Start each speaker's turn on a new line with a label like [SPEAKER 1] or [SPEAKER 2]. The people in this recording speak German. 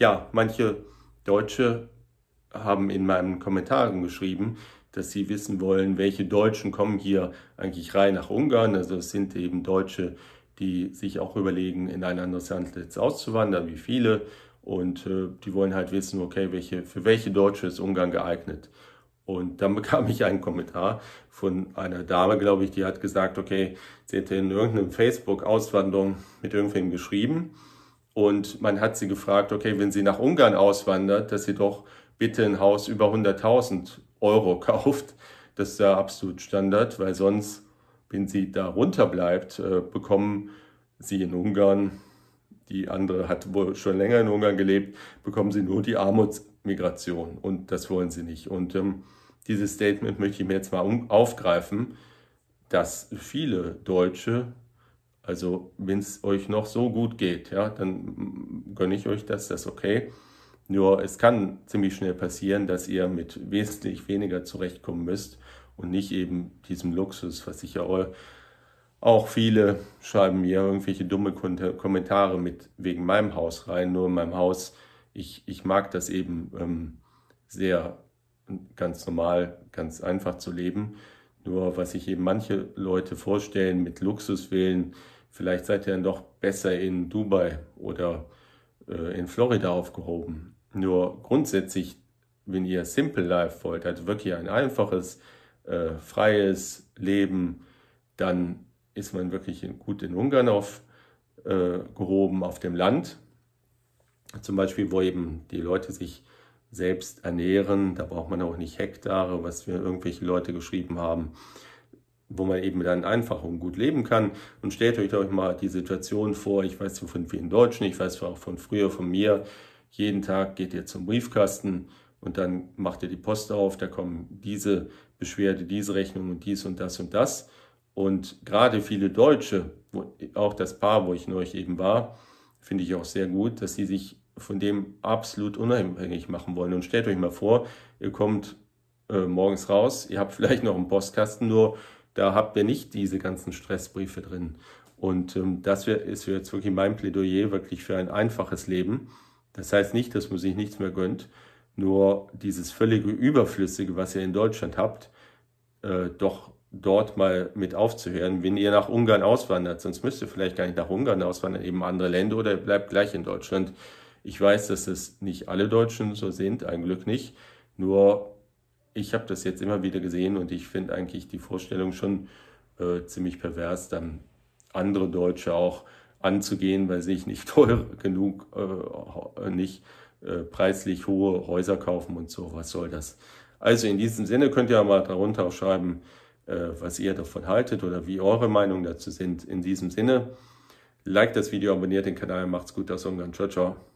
[SPEAKER 1] Ja, manche Deutsche haben in meinen Kommentaren geschrieben, dass sie wissen wollen, welche Deutschen kommen hier eigentlich rein nach Ungarn. Also es sind eben Deutsche, die sich auch überlegen, in ein anderes Land jetzt auszuwandern, wie viele. Und äh, die wollen halt wissen, okay, welche, für welche Deutsche ist Ungarn geeignet. Und dann bekam ich einen Kommentar von einer Dame, glaube ich, die hat gesagt, okay, sie hätte in irgendeinem Facebook-Auswanderung mit irgendwem geschrieben und man hat sie gefragt, okay, wenn sie nach Ungarn auswandert, dass sie doch bitte ein Haus über 100.000 Euro kauft. Das ist ja absolut Standard, weil sonst, wenn sie da runterbleibt, äh, bekommen sie in Ungarn, die andere hat wohl schon länger in Ungarn gelebt, bekommen sie nur die Armutsmigration und das wollen sie nicht. Und ähm, dieses Statement möchte ich mir jetzt mal aufgreifen, dass viele Deutsche also wenn es euch noch so gut geht, ja, dann gönne ich euch das, das ist okay. Nur es kann ziemlich schnell passieren, dass ihr mit wesentlich weniger zurechtkommen müsst und nicht eben diesem Luxus, was ich ja auch viele schreiben mir irgendwelche dumme Kommentare mit wegen meinem Haus rein, nur in meinem Haus. Ich, ich mag das eben ähm, sehr ganz normal, ganz einfach zu leben. Nur was sich eben manche Leute vorstellen mit Luxuswillen, Vielleicht seid ihr dann doch besser in Dubai oder äh, in Florida aufgehoben. Nur grundsätzlich, wenn ihr Simple Life wollt, also wirklich ein einfaches, äh, freies Leben, dann ist man wirklich in, gut in Ungarn aufgehoben, äh, auf dem Land. Zum Beispiel, wo eben die Leute sich selbst ernähren. Da braucht man auch nicht Hektare, was wir irgendwelche Leute geschrieben haben wo man eben dann einfach und gut leben kann. Und stellt euch doch mal die Situation vor, ich weiß von vielen Deutschen, ich weiß auch von früher von mir, jeden Tag geht ihr zum Briefkasten und dann macht ihr die Post auf, da kommen diese Beschwerde, diese Rechnung und dies und das und das. Und gerade viele Deutsche, auch das Paar, wo ich neulich eben war, finde ich auch sehr gut, dass sie sich von dem absolut unabhängig machen wollen. Und stellt euch mal vor, ihr kommt äh, morgens raus, ihr habt vielleicht noch einen Postkasten, nur da habt ihr nicht diese ganzen Stressbriefe drin. Und ähm, das ist jetzt wirklich mein Plädoyer wirklich für ein einfaches Leben. Das heißt nicht, dass man sich nichts mehr gönnt, nur dieses völlige Überflüssige, was ihr in Deutschland habt, äh, doch dort mal mit aufzuhören, wenn ihr nach Ungarn auswandert. Sonst müsst ihr vielleicht gar nicht nach Ungarn auswandern, eben andere Länder oder ihr bleibt gleich in Deutschland. Ich weiß, dass es nicht alle Deutschen so sind, ein Glück nicht. Nur ich habe das jetzt immer wieder gesehen und ich finde eigentlich die Vorstellung schon äh, ziemlich pervers, dann andere Deutsche auch anzugehen, weil sie sich nicht teuer genug, äh, nicht äh, preislich hohe Häuser kaufen und so. Was soll das? Also in diesem Sinne könnt ihr mal darunter auch schreiben, äh, was ihr davon haltet oder wie eure Meinungen dazu sind. In diesem Sinne, like das Video, abonniert den Kanal, macht's gut, das Ungarn. Ciao, ciao.